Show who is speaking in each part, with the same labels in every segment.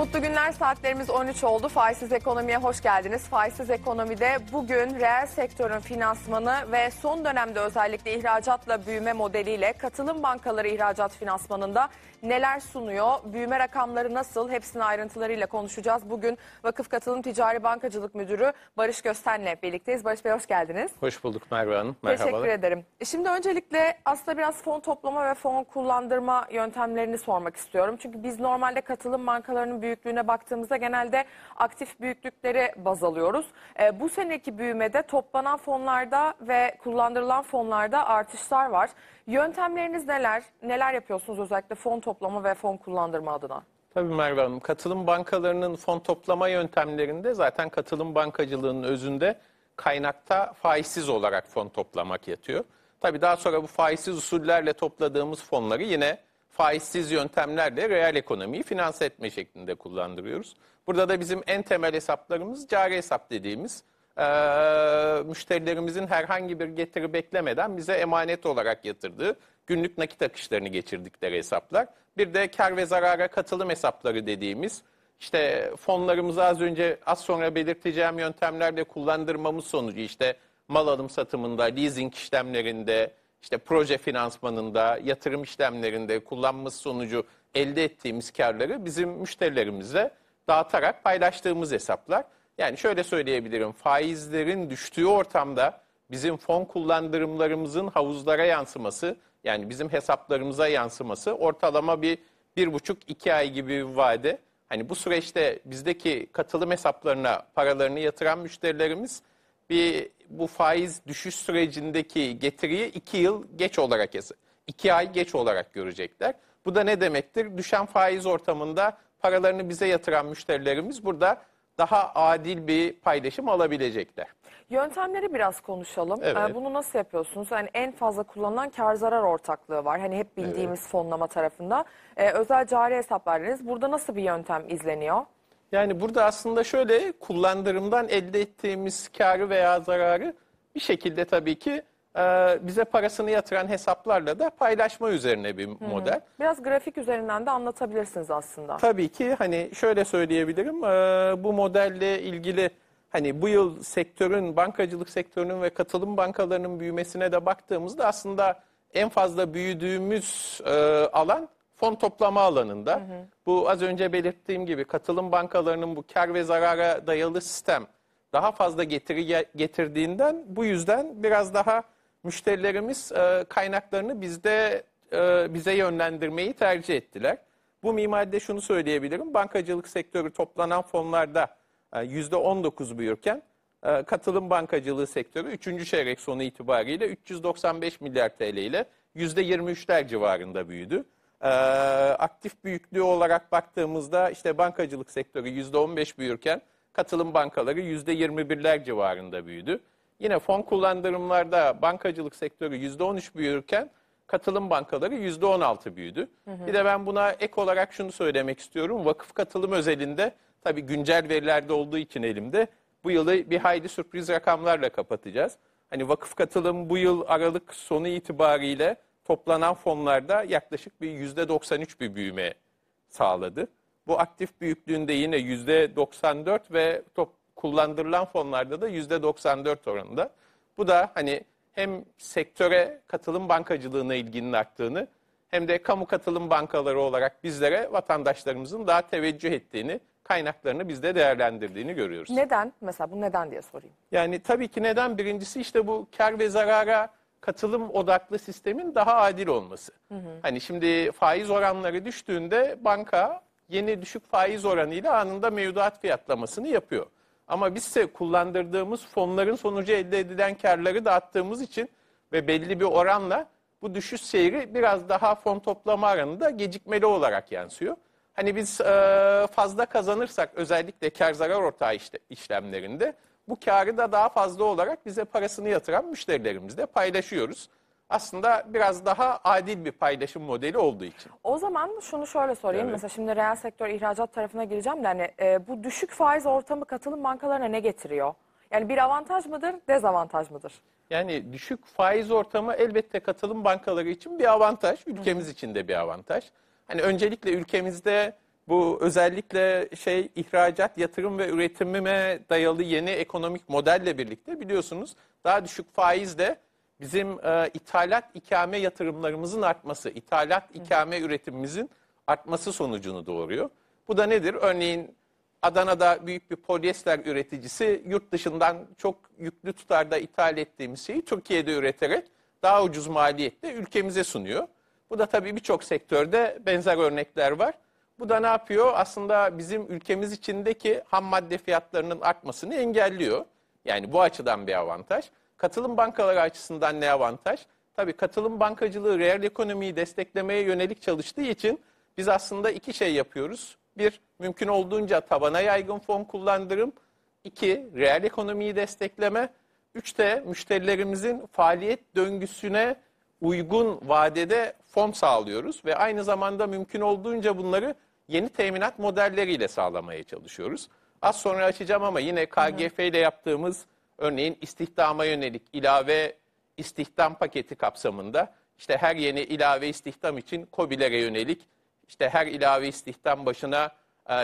Speaker 1: Mutlu
Speaker 2: günler saatlerimiz 13 oldu. Faizsiz ekonomiye hoş geldiniz. Faizsiz ekonomide bugün reel sektörün finansmanı ve son dönemde özellikle ihracatla büyüme modeliyle katılım bankaları ihracat finansmanında neler sunuyor, büyüme rakamları nasıl hepsini ayrıntılarıyla konuşacağız. Bugün Vakıf Katılım Ticari Bankacılık Müdürü Barış Gösten'le birlikteyiz. Barış Bey hoş geldiniz.
Speaker 1: Hoş bulduk Merve Hanım. Merhabalar. Teşekkür
Speaker 2: ederim. Şimdi öncelikle aslında biraz fon toplama ve fon kullandırma yöntemlerini sormak istiyorum. Çünkü biz normalde katılım bankalarının büyüme büyüklüğüne baktığımızda genelde aktif büyüklükleri baz alıyoruz. E, bu seneki büyümede toplanan fonlarda ve kullandırılan fonlarda artışlar var. Yöntemleriniz neler? Neler yapıyorsunuz özellikle fon toplama ve fon kullandırma adına?
Speaker 1: Tabii Merve Hanım, katılım bankalarının fon toplama yöntemlerinde zaten katılım bankacılığının özünde kaynakta faizsiz olarak fon toplamak yatıyor. Tabii daha sonra bu faizsiz usullerle topladığımız fonları yine faizsiz yöntemlerle reel ekonomiyi finanse etme şeklinde kullandırıyoruz. Burada da bizim en temel hesaplarımız cari hesap dediğimiz e, müşterilerimizin herhangi bir getiri beklemeden bize emanet olarak yatırdığı günlük nakit akışlarını geçirdikleri hesaplar. Bir de kar ve zarara katılım hesapları dediğimiz işte fonlarımızı az önce az sonra belirteceğim yöntemlerle kullandırmamız sonucu işte mal alım satımında, leasing işlemlerinde, işte proje finansmanında, yatırım işlemlerinde kullanması sonucu elde ettiğimiz karları bizim müşterilerimizle dağıtarak paylaştığımız hesaplar. Yani şöyle söyleyebilirim, faizlerin düştüğü ortamda bizim fon kullandırımlarımızın havuzlara yansıması, yani bizim hesaplarımıza yansıması ortalama bir, bir buçuk iki ay gibi bir vade. Hani bu süreçte bizdeki katılım hesaplarına paralarını yatıran müşterilerimiz bir bu faiz düşüş sürecindeki getiriyi iki yıl geç olarak yazı. 2 ay geç olarak görecekler. Bu da ne demektir? Düşen faiz ortamında paralarını bize yatıran müşterilerimiz burada daha adil bir paylaşım alabilecekler.
Speaker 2: Yöntemleri biraz konuşalım. Evet. Ee, bunu nasıl yapıyorsunuz? Yani en fazla kullanılan kar zarar ortaklığı var. Hani hep bildiğimiz evet. fonlama tarafında. Ee, özel cari hesaplarınız burada nasıl bir yöntem izleniyor?
Speaker 1: Yani burada aslında şöyle kullandırımdan elde ettiğimiz karı veya zararı bir şekilde tabii ki e, bize parasını yatıran hesaplarla da paylaşma üzerine bir model. Hı hı.
Speaker 2: Biraz grafik üzerinden de anlatabilirsiniz aslında.
Speaker 1: Tabii ki hani şöyle söyleyebilirim e, bu modelle ilgili hani bu yıl sektörün bankacılık sektörünün ve katılım bankalarının büyümesine de baktığımızda aslında en fazla büyüdüğümüz e, alan fon toplama alanında hı hı. bu az önce belirttiğim gibi katılım bankalarının bu kar ve zarara dayalı sistem daha fazla getiri getirdiğinden bu yüzden biraz daha müşterilerimiz e, kaynaklarını bizde e, bize yönlendirmeyi tercih ettiler. Bu mimaride şunu söyleyebilirim. Bankacılık sektörü toplanan fonlarda e, %19 büyürken e, katılım bankacılığı sektörü 3. çeyrek sonu itibariyle 395 milyar TL ile %23'ler civarında büyüdü. E, aktif büyüklüğü olarak baktığımızda işte bankacılık sektörü %15 büyürken katılım bankaları %21'ler civarında büyüdü. Yine fon kullandırımlarda bankacılık sektörü %13 büyürken katılım bankaları %16 büyüdü. Hı hı. Bir de ben buna ek olarak şunu söylemek istiyorum. Vakıf katılım özelinde tabii güncel verilerde olduğu için elimde bu yılı bir hayli sürpriz rakamlarla kapatacağız. Hani vakıf katılım bu yıl Aralık sonu itibariyle toplanan fonlarda yaklaşık bir yüzde 93 bir büyüme sağladı. Bu aktif büyüklüğünde yine yüzde 94 ve top, kullandırılan fonlarda da yüzde 94 oranında. Bu da hani hem sektöre katılım bankacılığına ilginin arttığını hem de kamu katılım bankaları olarak bizlere vatandaşlarımızın daha teveccüh ettiğini, kaynaklarını bizde değerlendirdiğini görüyoruz.
Speaker 2: Neden? Mesela bu neden diye sorayım.
Speaker 1: Yani tabii ki neden? Birincisi işte bu kar ve zarara katılım odaklı sistemin daha adil olması. Hı hı. Hani şimdi faiz oranları düştüğünde banka yeni düşük faiz oranıyla anında mevduat fiyatlamasını yapıyor. Ama biz ise kullandırdığımız fonların sonucu elde edilen karları dağıttığımız için ve belli bir oranla bu düşüş seyri biraz daha fon toplama aranında gecikmeli olarak yansıyor. Hani biz e, fazla kazanırsak özellikle kar zarar ortağı işte, işlemlerinde bu karı da daha fazla olarak bize parasını yatıran müşterilerimizle paylaşıyoruz. Aslında biraz daha adil bir paylaşım modeli olduğu için.
Speaker 2: O zaman şunu şöyle sorayım. Evet. Mesela şimdi reel sektör ihracat tarafına gireceğim de hani e, bu düşük faiz ortamı katılım bankalarına ne getiriyor? Yani bir avantaj mıdır, dezavantaj mıdır?
Speaker 1: Yani düşük faiz ortamı elbette katılım bankaları için bir avantaj, ülkemiz Hı. için de bir avantaj. Hani öncelikle ülkemizde bu özellikle şey ihracat, yatırım ve üretimime dayalı yeni ekonomik modelle birlikte biliyorsunuz daha düşük faizle bizim e, ithalat ikame yatırımlarımızın artması, ithalat ikame üretimimizin artması sonucunu doğuruyor. Bu da nedir? Örneğin Adana'da büyük bir polyester üreticisi yurt dışından çok yüklü tutarda ithal ettiğimiz şeyi Türkiye'de üreterek daha ucuz maliyette ülkemize sunuyor. Bu da tabii birçok sektörde benzer örnekler var. Bu da ne yapıyor? Aslında bizim ülkemiz içindeki ham madde fiyatlarının artmasını engelliyor. Yani bu açıdan bir avantaj. Katılım bankaları açısından ne avantaj? Tabii katılım bankacılığı reel ekonomiyi desteklemeye yönelik çalıştığı için biz aslında iki şey yapıyoruz. Bir, mümkün olduğunca tabana yaygın fon kullandırım. İki, reel ekonomiyi destekleme. üçte müşterilerimizin faaliyet döngüsüne uygun vadede fon sağlıyoruz ve aynı zamanda mümkün olduğunca bunları yeni teminat modelleriyle sağlamaya çalışıyoruz. Az sonra açacağım ama yine KGF ile yaptığımız örneğin istihdama yönelik ilave istihdam paketi kapsamında işte her yeni ilave istihdam için COBİ'lere yönelik işte her ilave istihdam başına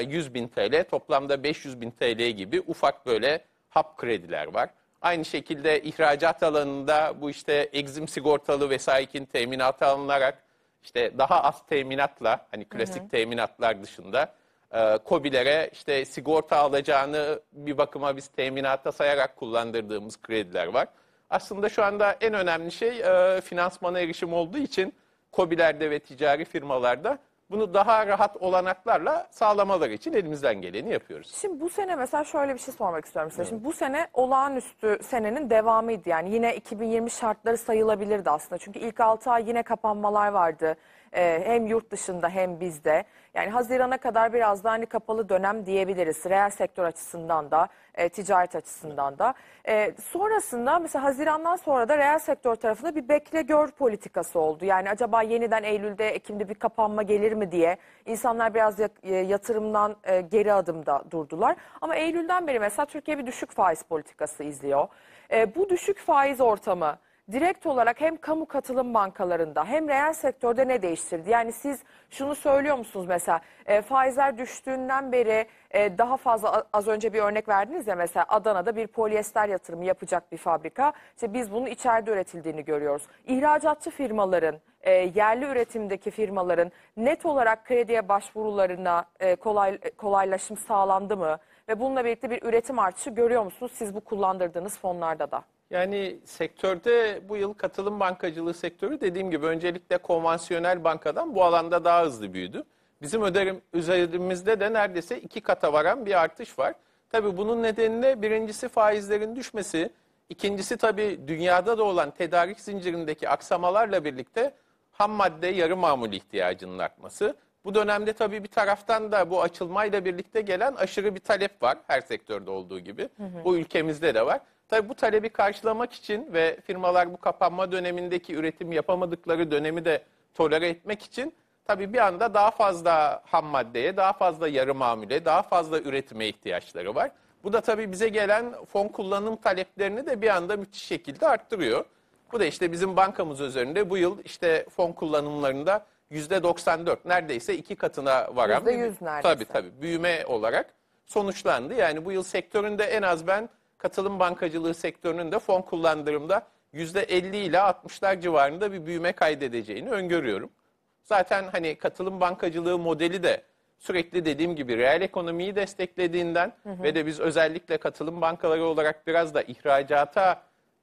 Speaker 1: 100 e, bin TL toplamda 500 bin TL gibi ufak böyle hap krediler var. Aynı şekilde ihracat alanında bu işte egzim sigortalı vesaikin teminatı alınarak işte daha az teminatla hani klasik hı hı. teminatlar dışında e, COBİ'lere işte sigorta alacağını bir bakıma biz teminata sayarak kullandırdığımız krediler var. Aslında şu anda en önemli şey e, finansmana erişim olduğu için COBİ'lerde ve ticari firmalarda bunu daha rahat olanaklarla sağlamaları için elimizden geleni yapıyoruz.
Speaker 2: Şimdi bu sene mesela şöyle bir şey sormak istiyorum size. Şimdi bu sene olağanüstü senenin devamıydı. Yani yine 2020 şartları sayılabilirdi aslında. Çünkü ilk 6 ay yine kapanmalar vardı. Ee, hem yurt dışında hem bizde. Yani Haziran'a kadar biraz daha hani kapalı dönem diyebiliriz. Reel sektör açısından da e, ticaret açısından da. E, sonrasında mesela Haziran'dan sonra da reel sektör tarafında bir bekle gör politikası oldu. Yani acaba yeniden Eylül'de, Ekim'de bir kapanma gelir mi diye insanlar biraz e, yatırımdan e, geri adımda durdular. Ama Eylül'den beri mesela Türkiye bir düşük faiz politikası izliyor. E, bu düşük faiz ortamı direkt olarak hem kamu katılım bankalarında hem reel sektörde ne değiştirdi? Yani siz şunu söylüyor musunuz mesela e, faizler düştüğünden beri e, daha fazla az önce bir örnek verdiniz ya mesela Adana'da bir polyester yatırımı yapacak bir fabrika. İşte biz bunun içeride üretildiğini görüyoruz. İhracatçı firmaların e, yerli üretimdeki firmaların net olarak krediye başvurularına e, kolay e, kolaylaşım sağlandı mı? Ve bununla birlikte bir üretim artışı görüyor musunuz siz bu kullandırdığınız fonlarda da?
Speaker 1: Yani sektörde bu yıl katılım bankacılığı sektörü dediğim gibi öncelikle konvansiyonel bankadan bu alanda daha hızlı büyüdü. Bizim öderim, üzerimizde de neredeyse iki kata varan bir artış var. Tabii bunun nedeni de birincisi faizlerin düşmesi, ikincisi tabii dünyada da olan tedarik zincirindeki aksamalarla birlikte ham madde yarı mamul ihtiyacının artması. Bu dönemde tabii bir taraftan da bu açılmayla birlikte gelen aşırı bir talep var her sektörde olduğu gibi. Hı hı. Bu ülkemizde de var. Tabii bu talebi karşılamak için ve firmalar bu kapanma dönemindeki üretim yapamadıkları dönemi de tolere etmek için tabii bir anda daha fazla ham maddeye, daha fazla yarı mamule, daha fazla üretime ihtiyaçları var. Bu da tabii bize gelen fon kullanım taleplerini de bir anda müthiş şekilde arttırıyor. Bu da işte bizim bankamız üzerinde bu yıl işte fon kullanımlarında %94 neredeyse iki katına varan %100 bir, neredeyse. Tabii tabii büyüme olarak sonuçlandı. Yani bu yıl sektöründe en az ben katılım bankacılığı sektörünün de fon kullandırımda %50 ile 60'lar civarında bir büyüme kaydedeceğini öngörüyorum. Zaten hani katılım bankacılığı modeli de sürekli dediğim gibi reel ekonomiyi desteklediğinden hı hı. ve de biz özellikle katılım bankaları olarak biraz da ihracata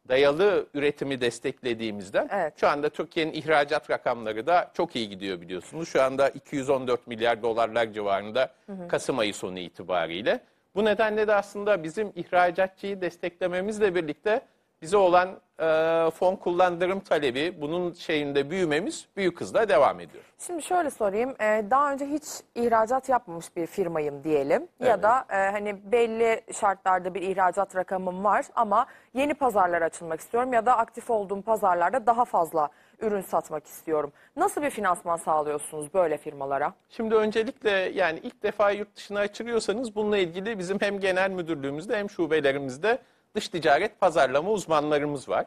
Speaker 1: dayalı üretimi desteklediğimizden evet. şu anda Türkiye'nin ihracat rakamları da çok iyi gidiyor biliyorsunuz. Şu anda 214 milyar dolarlar civarında hı hı. Kasım ayı sonu itibariyle. Bu nedenle de aslında bizim ihracatçıyı desteklememizle birlikte bize olan e, fon kullandırım talebi, bunun şeyinde büyümemiz büyük hızla devam ediyor.
Speaker 2: Şimdi şöyle sorayım, e, daha önce hiç ihracat yapmamış bir firmayım diyelim evet. ya da e, hani belli şartlarda bir ihracat rakamım var ama yeni pazarlara açılmak istiyorum ya da aktif olduğum pazarlarda daha fazla ürün satmak istiyorum. Nasıl bir finansman sağlıyorsunuz böyle firmalara?
Speaker 1: Şimdi öncelikle yani ilk defa yurt dışına açılıyorsanız bununla ilgili bizim hem genel müdürlüğümüzde hem şubelerimizde dış ticaret pazarlama uzmanlarımız var.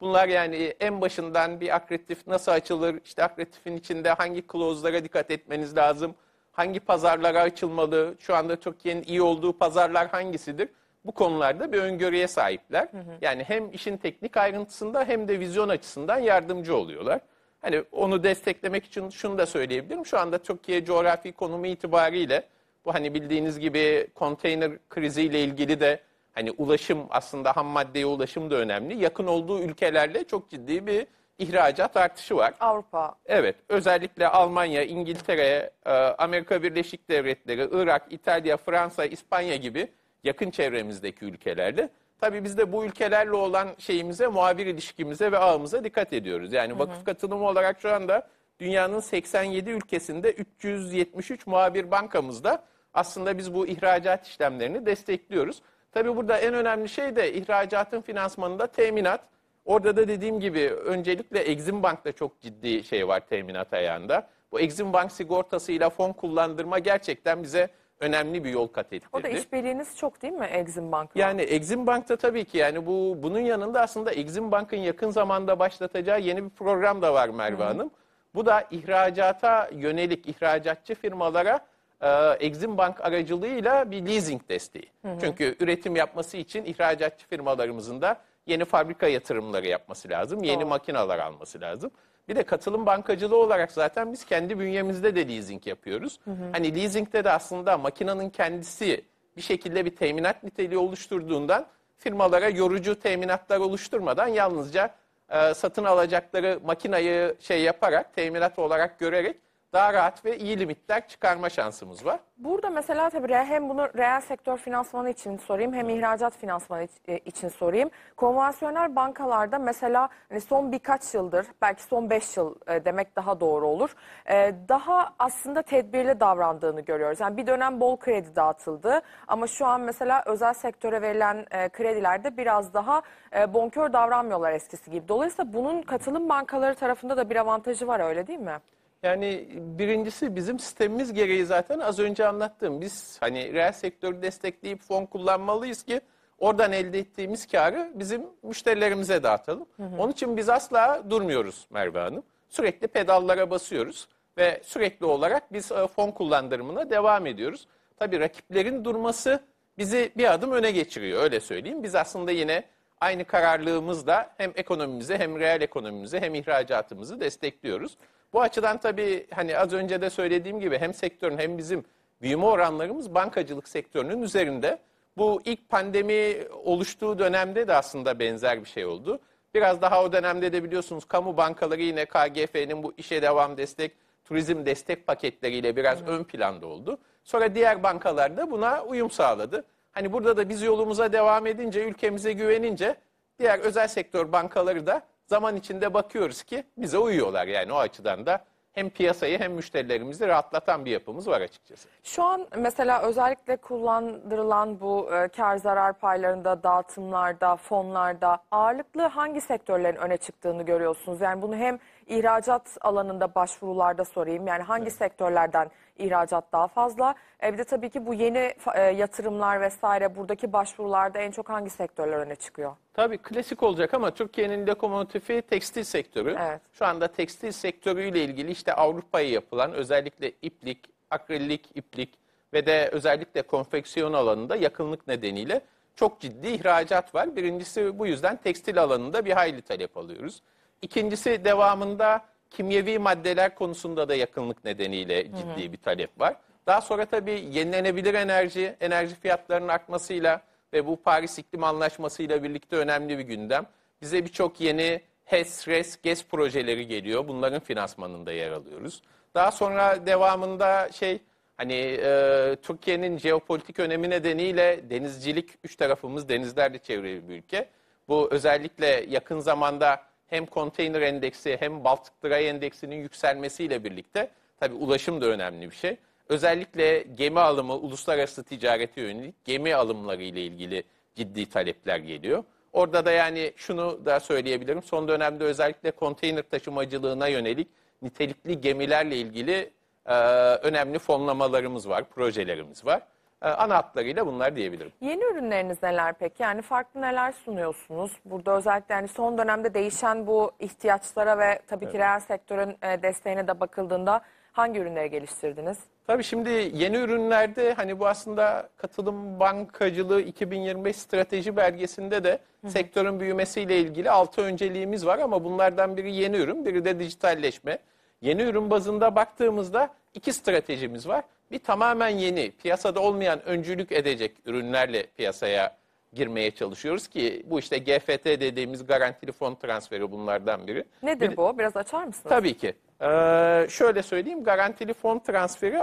Speaker 1: Bunlar yani en başından bir akreditif nasıl açılır, işte akreditifin içinde hangi klozlara dikkat etmeniz lazım, hangi pazarlara açılmalı, şu anda Türkiye'nin iyi olduğu pazarlar hangisidir? bu konularda bir öngörüye sahipler. Hı hı. Yani hem işin teknik ayrıntısında hem de vizyon açısından yardımcı oluyorlar. Hani onu desteklemek için şunu da söyleyebilirim. Şu anda Türkiye coğrafi konumu itibariyle bu hani bildiğiniz gibi konteyner kriziyle ilgili de hani ulaşım aslında ham maddeye ulaşım da önemli. Yakın olduğu ülkelerle çok ciddi bir ihracat artışı var. Avrupa. Evet. Özellikle Almanya, İngiltere, e, Amerika Birleşik Devletleri, Irak, İtalya, Fransa, İspanya gibi yakın çevremizdeki ülkelerle. Tabii biz de bu ülkelerle olan şeyimize, muhabir ilişkimize ve ağımıza dikkat ediyoruz. Yani vakıf katılımı olarak şu anda dünyanın 87 ülkesinde 373 muhabir bankamızda aslında biz bu ihracat işlemlerini destekliyoruz. Tabii burada en önemli şey de ihracatın finansmanında teminat. Orada da dediğim gibi öncelikle Exim Bank'ta çok ciddi şey var teminat ayağında. Bu Exim Bank sigortasıyla fon kullandırma gerçekten bize önemli bir yol kat ettirdi. O da
Speaker 2: işbirliğiniz çok değil mi Exim Bank'la?
Speaker 1: Yani Exim Bank'ta tabii ki yani bu bunun yanında aslında Exim Bank'ın yakın zamanda başlatacağı yeni bir program da var Merve Hı. Hanım. Bu da ihracata yönelik ihracatçı firmalara e, Exim Bank aracılığıyla bir leasing desteği. Hı hı. Çünkü üretim yapması için ihracatçı firmalarımızın da yeni fabrika yatırımları yapması lazım, yeni Doğru. makineler alması lazım. Bir de katılım bankacılığı olarak zaten biz kendi bünyemizde de leasing yapıyoruz. Hı hı. Hani leasingde de aslında makinenin kendisi bir şekilde bir teminat niteliği oluşturduğundan firmalara yorucu teminatlar oluşturmadan yalnızca e, satın alacakları makinayı şey yaparak, teminat olarak görerek daha rahat ve iyi limitler çıkarma şansımız var.
Speaker 2: Burada mesela tabii hem bunu reel sektör finansmanı için sorayım hem ihracat finansmanı e, için sorayım. Konvansiyonel bankalarda mesela hani son birkaç yıldır belki son beş yıl e, demek daha doğru olur. E, daha aslında tedbirli davrandığını görüyoruz. Yani bir dönem bol kredi dağıtıldı ama şu an mesela özel sektöre verilen kredilerde biraz daha bonkör davranmıyorlar eskisi gibi. Dolayısıyla bunun katılım bankaları tarafında da bir avantajı var öyle değil mi?
Speaker 1: Yani birincisi bizim sistemimiz gereği zaten az önce anlattığım. Biz hani reel sektörü destekleyip fon kullanmalıyız ki oradan elde ettiğimiz karı bizim müşterilerimize dağıtalım. Hı hı. Onun için biz asla durmuyoruz Merve Hanım. Sürekli pedallara basıyoruz ve sürekli olarak biz e, fon kullandırımına devam ediyoruz. Tabii rakiplerin durması bizi bir adım öne geçiriyor öyle söyleyeyim. Biz aslında yine aynı kararlılığımızla hem ekonomimizi hem reel ekonomimizi hem ihracatımızı destekliyoruz. Bu açıdan tabii hani az önce de söylediğim gibi hem sektörün hem bizim büyüme oranlarımız bankacılık sektörünün üzerinde. Bu ilk pandemi oluştuğu dönemde de aslında benzer bir şey oldu. Biraz daha o dönemde de biliyorsunuz kamu bankaları yine KGF'nin bu işe devam destek, turizm destek paketleriyle biraz evet. ön planda oldu. Sonra diğer bankalar da buna uyum sağladı. Hani burada da biz yolumuza devam edince, ülkemize güvenince diğer özel sektör bankaları da zaman içinde bakıyoruz ki bize uyuyorlar. Yani o açıdan da hem piyasayı hem müşterilerimizi rahatlatan bir yapımız var açıkçası.
Speaker 2: Şu an mesela özellikle kullandırılan bu e, kar zarar paylarında, dağıtımlarda, fonlarda ağırlıklı hangi sektörlerin öne çıktığını görüyorsunuz? Yani bunu hem ihracat alanında başvurularda sorayım. Yani hangi evet. sektörlerden ihracat daha fazla? E bir de tabii ki bu yeni e, yatırımlar vesaire buradaki başvurularda en çok hangi sektörler öne çıkıyor?
Speaker 1: Tabii klasik olacak ama Türkiye'nin lokomotifi tekstil sektörü. Evet. Şu anda tekstil sektörüyle ilgili işte Avrupa'ya yapılan özellikle iplik, akrilik iplik ve de özellikle konfeksiyon alanında yakınlık nedeniyle çok ciddi ihracat var. Birincisi bu yüzden tekstil alanında bir hayli talep alıyoruz. İkincisi devamında kimyevi maddeler konusunda da yakınlık nedeniyle ciddi bir talep var. Daha sonra tabii yenilenebilir enerji, enerji fiyatlarının artmasıyla ve bu Paris İklim Anlaşması ile birlikte önemli bir gündem. Bize birçok yeni HES, RES, GES projeleri geliyor. Bunların finansmanında yer alıyoruz. Daha sonra devamında şey hani e, Türkiye'nin jeopolitik önemi nedeniyle denizcilik üç tarafımız denizlerle çevrili bir ülke. Bu özellikle yakın zamanda hem konteyner endeksi hem Baltık Dry endeksinin yükselmesiyle birlikte tabi ulaşım da önemli bir şey. Özellikle gemi alımı uluslararası ticareti yönelik gemi alımları ile ilgili ciddi talepler geliyor. Orada da yani şunu da söyleyebilirim. Son dönemde özellikle konteyner taşımacılığına yönelik nitelikli gemilerle ilgili e, önemli fonlamalarımız var, projelerimiz var e, ana hatlarıyla bunlar diyebilirim.
Speaker 2: Yeni ürünleriniz neler peki? Yani farklı neler sunuyorsunuz? Burada özellikle yani son dönemde değişen bu ihtiyaçlara ve tabii ki reel sektörün e, desteğine de bakıldığında hangi ürünleri geliştirdiniz?
Speaker 1: Tabii şimdi yeni ürünlerde hani bu aslında katılım bankacılığı 2025 strateji belgesinde de sektörün büyümesiyle ilgili altı önceliğimiz var ama bunlardan biri yeni ürün, biri de dijitalleşme. Yeni ürün bazında baktığımızda iki stratejimiz var bir tamamen yeni, piyasada olmayan öncülük edecek ürünlerle piyasaya girmeye çalışıyoruz ki bu işte GFT dediğimiz garantili fon transferi bunlardan biri. Nedir bir, bu? Biraz açar mısınız? Tabii ki. Ee, şöyle söyleyeyim, garantili fon transferi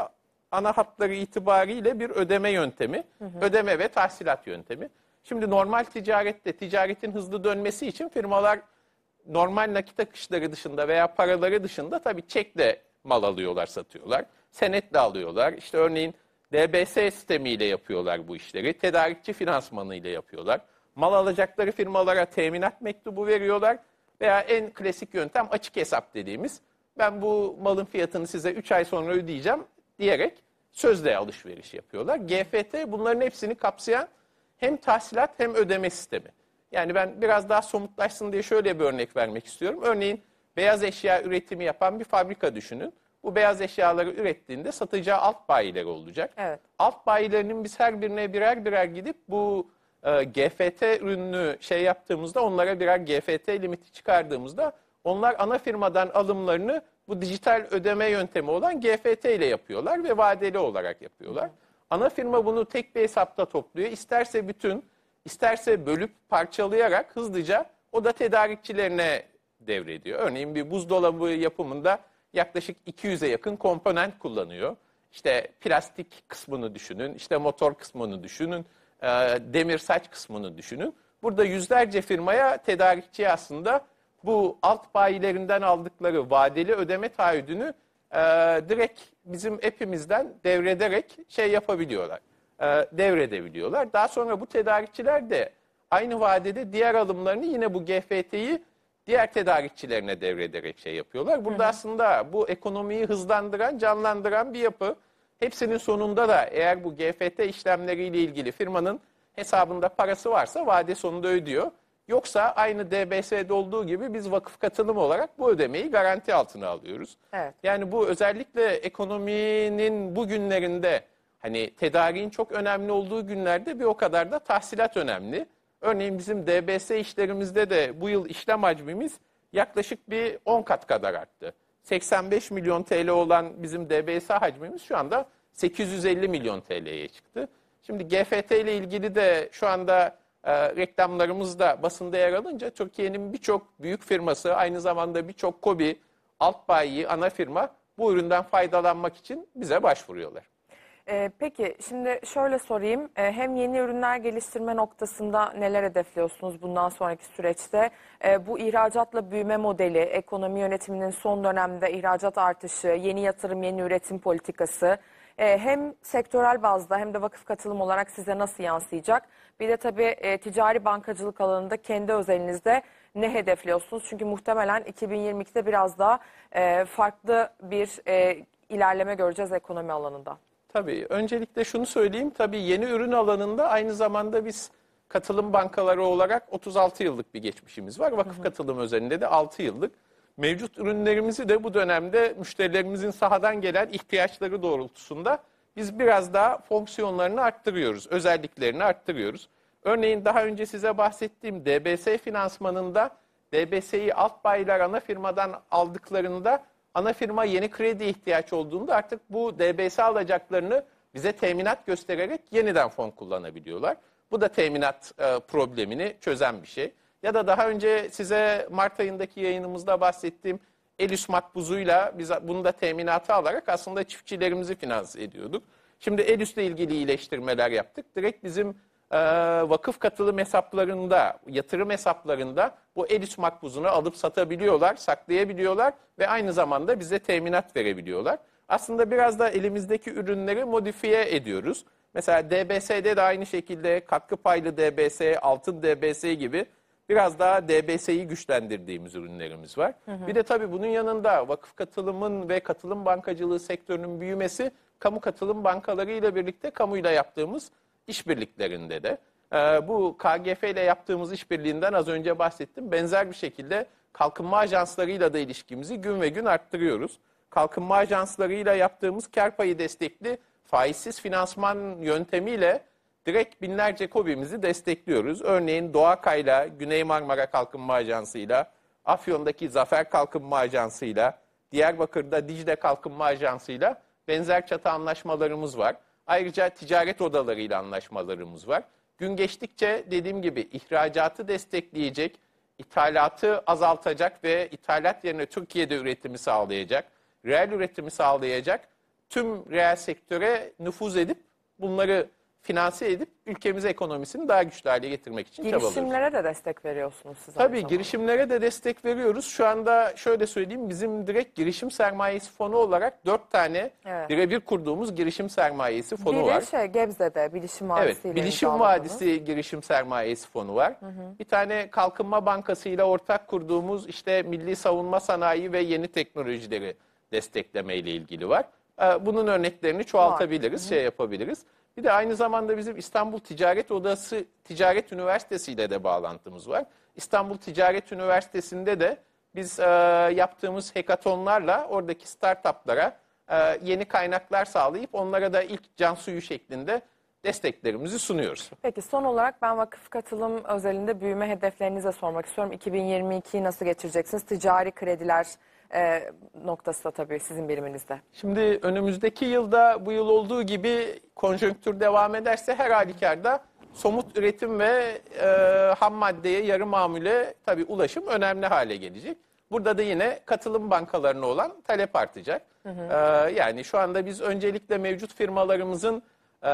Speaker 1: ana hatları itibariyle bir ödeme yöntemi, hı hı. ödeme ve tahsilat yöntemi. Şimdi normal ticarette ticaretin hızlı dönmesi için firmalar normal nakit akışları dışında veya paraları dışında tabii çekle mal alıyorlar, satıyorlar senet de alıyorlar. İşte örneğin DBS sistemiyle yapıyorlar bu işleri. Tedarikçi finansmanıyla yapıyorlar. Mal alacakları firmalara teminat mektubu veriyorlar. Veya en klasik yöntem açık hesap dediğimiz ben bu malın fiyatını size 3 ay sonra ödeyeceğim diyerek sözde alışveriş yapıyorlar. GFT bunların hepsini kapsayan hem tahsilat hem ödeme sistemi. Yani ben biraz daha somutlaşsın diye şöyle bir örnek vermek istiyorum. Örneğin beyaz eşya üretimi yapan bir fabrika düşünün. Bu beyaz eşyaları ürettiğinde satacağı alt bayileri olacak. Evet. Alt bayilerinin biz her birine birer birer gidip bu e, GFT ürünü şey yaptığımızda onlara birer GFT limiti çıkardığımızda onlar ana firmadan alımlarını bu dijital ödeme yöntemi olan GFT ile yapıyorlar ve vadeli olarak yapıyorlar. Ana firma bunu tek bir hesapta topluyor. İsterse bütün, isterse bölüp parçalayarak hızlıca o da tedarikçilerine devrediyor. Örneğin bir buzdolabı yapımında yaklaşık 200'e yakın komponent kullanıyor. İşte plastik kısmını düşünün, işte motor kısmını düşünün, e, demir saç kısmını düşünün. Burada yüzlerce firmaya tedarikçi aslında bu alt bayilerinden aldıkları vadeli ödeme taahhüdünü e, direkt bizim app'imizden devrederek şey yapabiliyorlar. E, devredebiliyorlar. Daha sonra bu tedarikçiler de aynı vadede diğer alımlarını yine bu GFT'yi diğer tedarikçilerine devrederek şey yapıyorlar. Burada Hı -hı. aslında bu ekonomiyi hızlandıran, canlandıran bir yapı. Hepsinin sonunda da eğer bu GFT işlemleriyle ilgili firmanın hesabında parası varsa vade sonunda ödüyor. Yoksa aynı DBS'de olduğu gibi biz vakıf katılımı olarak bu ödemeyi garanti altına alıyoruz. Evet. Yani bu özellikle ekonominin bu günlerinde hani tedariğin çok önemli olduğu günlerde bir o kadar da tahsilat önemli. Örneğin bizim DBS işlerimizde de bu yıl işlem hacmimiz yaklaşık bir 10 kat kadar arttı. 85 milyon TL olan bizim DBS hacmimiz şu anda 850 milyon TL'ye çıktı. Şimdi GFT ile ilgili de şu anda e, reklamlarımız da basında yer alınca Türkiye'nin birçok büyük firması aynı zamanda birçok kobi, alt bayi, ana firma bu üründen faydalanmak için bize başvuruyorlar.
Speaker 2: E, peki şimdi şöyle sorayım. E, hem yeni ürünler geliştirme noktasında neler hedefliyorsunuz bundan sonraki süreçte? E, bu ihracatla büyüme modeli, ekonomi yönetiminin son dönemde ihracat artışı, yeni yatırım, yeni üretim politikası e, hem sektörel bazda hem de vakıf katılım olarak size nasıl yansıyacak? Bir de tabii e, ticari bankacılık alanında kendi özelinizde ne hedefliyorsunuz? Çünkü muhtemelen 2022'de biraz daha e, farklı bir ilerleme göreceğiz ekonomi alanında.
Speaker 1: Tabii öncelikle şunu söyleyeyim. Tabii yeni ürün alanında aynı zamanda biz katılım bankaları olarak 36 yıllık bir geçmişimiz var. Vakıf hı hı. katılım özelinde de 6 yıllık. Mevcut ürünlerimizi de bu dönemde müşterilerimizin sahadan gelen ihtiyaçları doğrultusunda biz biraz daha fonksiyonlarını arttırıyoruz, özelliklerini arttırıyoruz. Örneğin daha önce size bahsettiğim DBS finansmanında DBS'yi alt bayiler ana firmadan aldıklarında ana firma yeni kredi ihtiyaç olduğunda artık bu DBS alacaklarını bize teminat göstererek yeniden fon kullanabiliyorlar. Bu da teminat e, problemini çözen bir şey. Ya da daha önce size Mart ayındaki yayınımızda bahsettiğim Elüs makbuzuyla biz bunu da teminatı alarak aslında çiftçilerimizi finanse ediyorduk. Şimdi Elüs'le ilgili iyileştirmeler yaptık. Direkt bizim ee, vakıf katılım hesaplarında, yatırım hesaplarında bu Elis makbuzunu alıp satabiliyorlar, saklayabiliyorlar ve aynı zamanda bize teminat verebiliyorlar. Aslında biraz da elimizdeki ürünleri modifiye ediyoruz. Mesela DBS'de de aynı şekilde katkı paylı DBS, altın DBS gibi biraz daha DBS'yi güçlendirdiğimiz ürünlerimiz var. Hı hı. Bir de tabii bunun yanında vakıf katılımın ve katılım bankacılığı sektörünün büyümesi kamu katılım bankaları ile birlikte kamuyla yaptığımız işbirliklerinde de e, bu KGF ile yaptığımız işbirliğinden az önce bahsettim. Benzer bir şekilde kalkınma ajanslarıyla da ilişkimizi gün ve gün arttırıyoruz. Kalkınma ajanslarıyla yaptığımız kar payı destekli faizsiz finansman yöntemiyle direkt binlerce kobimizi destekliyoruz. Örneğin Doğakay'la, Güney Marmara Kalkınma Ajansı'yla, Afyon'daki Zafer Kalkınma Ajansı'yla, Diyarbakır'da Dicle Kalkınma Ajansı'yla benzer çatı anlaşmalarımız var. Ayrıca ticaret odalarıyla anlaşmalarımız var. Gün geçtikçe dediğim gibi ihracatı destekleyecek, ithalatı azaltacak ve ithalat yerine Türkiye'de üretimi sağlayacak, reel üretimi sağlayacak tüm reel sektöre nüfuz edip bunları finanse edip ülkemiz ekonomisini daha güçlü hale getirmek için çabalıyoruz. Girişimlere de destek veriyorsunuz siz. Tabii zamanda. girişimlere de destek veriyoruz. Şu anda şöyle söyleyeyim bizim direkt girişim sermayesi fonu olarak dört tane evet. birebir kurduğumuz girişim sermayesi fonu Biri var. bir şey
Speaker 2: Gebze'de Bilişim Vadisi Evet Bilişim Vadisi
Speaker 1: girişim sermayesi fonu var. Hı hı. Bir tane Kalkınma Bankası ile ortak kurduğumuz işte milli savunma sanayi ve yeni teknolojileri destekleme ile ilgili var. Ee, bunun örneklerini çoğaltabiliriz, var. şey yapabiliriz. Bir de aynı zamanda bizim İstanbul Ticaret Odası Ticaret Üniversitesi ile de bağlantımız var. İstanbul Ticaret Üniversitesi'nde de biz e, yaptığımız hekatonlarla oradaki startuplara e, yeni kaynaklar sağlayıp onlara da ilk can suyu şeklinde desteklerimizi sunuyoruz.
Speaker 2: Peki son olarak ben vakıf katılım özelinde büyüme hedeflerinize sormak istiyorum. 2022'yi nasıl geçireceksiniz? Ticari krediler e, noktası da tabii sizin biriminizde.
Speaker 1: Şimdi önümüzdeki yılda bu yıl olduğu gibi konjonktür devam ederse her halükarda somut üretim ve e, ham maddeye yarı mamule tabii ulaşım önemli hale gelecek. Burada da yine katılım bankalarına olan talep artacak. Hı hı. E, yani şu anda biz öncelikle mevcut firmalarımızın e,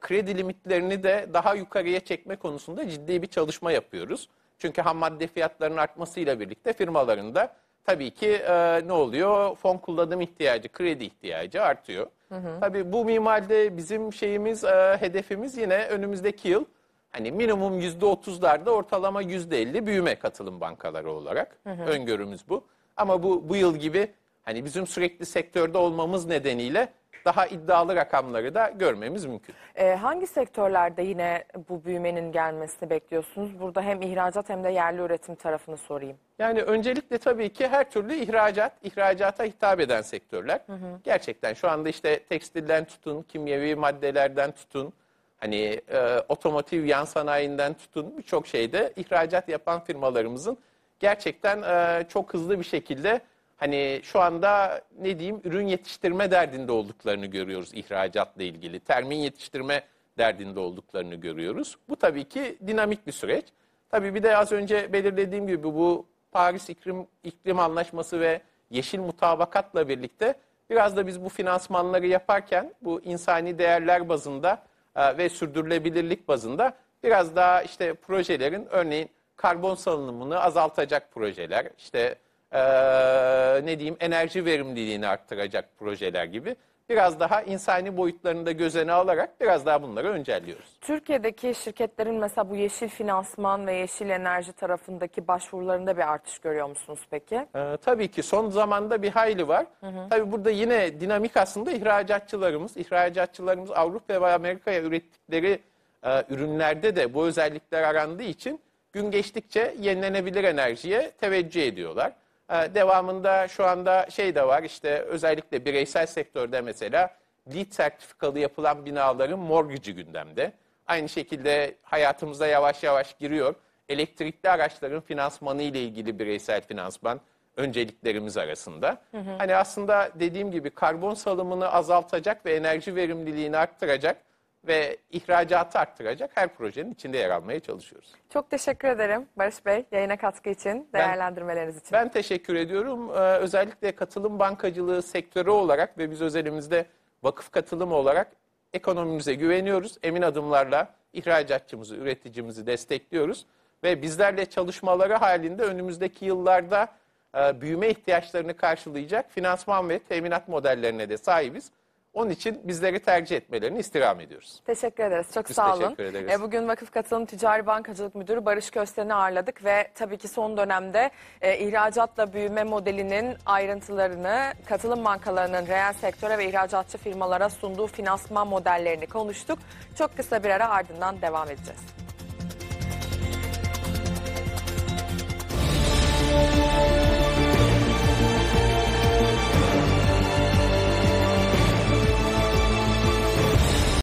Speaker 1: kredi limitlerini de daha yukarıya çekme konusunda ciddi bir çalışma yapıyoruz. Çünkü ham madde fiyatlarının artmasıyla birlikte firmaların da tabii ki e, ne oluyor? Fon kullanım ihtiyacı, kredi ihtiyacı artıyor. Hı hı. Tabii bu mimaride bizim şeyimiz, e, hedefimiz yine önümüzdeki yıl hani minimum %30'larda ortalama %50 büyüme katılım bankaları olarak. Hı hı. Öngörümüz bu. Ama bu bu yıl gibi hani bizim sürekli sektörde olmamız nedeniyle daha iddialı rakamları da görmemiz mümkün.
Speaker 2: E, hangi sektörlerde yine bu büyümenin gelmesini bekliyorsunuz? Burada hem ihracat hem de yerli üretim tarafını sorayım.
Speaker 1: Yani öncelikle tabii ki her türlü ihracat, ihracata hitap eden sektörler. Hı hı. Gerçekten şu anda işte tekstilden tutun, kimyevi maddelerden tutun, hani e, otomotiv yan sanayinden tutun birçok şeyde ihracat yapan firmalarımızın gerçekten e, çok hızlı bir şekilde hani şu anda ne diyeyim ürün yetiştirme derdinde olduklarını görüyoruz ihracatla ilgili. Termin yetiştirme derdinde olduklarını görüyoruz. Bu tabii ki dinamik bir süreç. Tabii bir de az önce belirlediğim gibi bu Paris İklim, İklim Anlaşması ve Yeşil Mutabakat'la birlikte biraz da biz bu finansmanları yaparken bu insani değerler bazında e, ve sürdürülebilirlik bazında biraz daha işte projelerin örneğin karbon salınımını azaltacak projeler, işte e, ne diyeyim enerji verimliliğini arttıracak projeler gibi biraz daha insani boyutlarını da gözene alarak biraz daha bunları öncelliyoruz.
Speaker 2: Türkiye'deki şirketlerin mesela bu yeşil finansman ve yeşil enerji tarafındaki başvurularında bir artış görüyor musunuz peki?
Speaker 1: Ee, tabii ki son zamanda bir hayli var. Hı hı. Tabii burada yine dinamik aslında ihracatçılarımız. İhracatçılarımız Avrupa ve Amerika'ya ürettikleri e, ürünlerde de bu özellikler arandığı için gün geçtikçe yenilenebilir enerjiye teveccüh ediyorlar. Ee, devamında şu anda şey de var işte özellikle bireysel sektörde mesela lead sertifikalı yapılan binaların morgücü gündemde. Aynı şekilde hayatımıza yavaş yavaş giriyor. Elektrikli araçların finansmanı ile ilgili bireysel finansman önceliklerimiz arasında. Hı hı. Hani aslında dediğim gibi karbon salımını azaltacak ve enerji verimliliğini arttıracak ve ihracatı arttıracak her projenin içinde yer almaya çalışıyoruz.
Speaker 2: Çok teşekkür ederim Barış Bey yayına katkı için, değerlendirmeleriniz
Speaker 1: için. Ben teşekkür ediyorum. Ee, özellikle katılım bankacılığı sektörü olarak ve biz özelimizde vakıf katılımı olarak ekonomimize güveniyoruz. Emin adımlarla ihracatçımızı, üreticimizi destekliyoruz ve bizlerle çalışmaları halinde önümüzdeki yıllarda e, büyüme ihtiyaçlarını karşılayacak finansman ve teminat modellerine de sahibiz. Onun için bizleri tercih etmelerini istirham ediyoruz.
Speaker 2: Teşekkür ederiz. Çok Biz sağ olun. E, bugün Vakıf Katılım Ticari Bankacılık Müdürü Barış Kösten'i ağırladık ve tabii ki son dönemde e, ihracatla büyüme modelinin ayrıntılarını, katılım bankalarının reel sektöre ve ihracatçı firmalara sunduğu finansman modellerini konuştuk. Çok kısa bir ara ardından devam edeceğiz.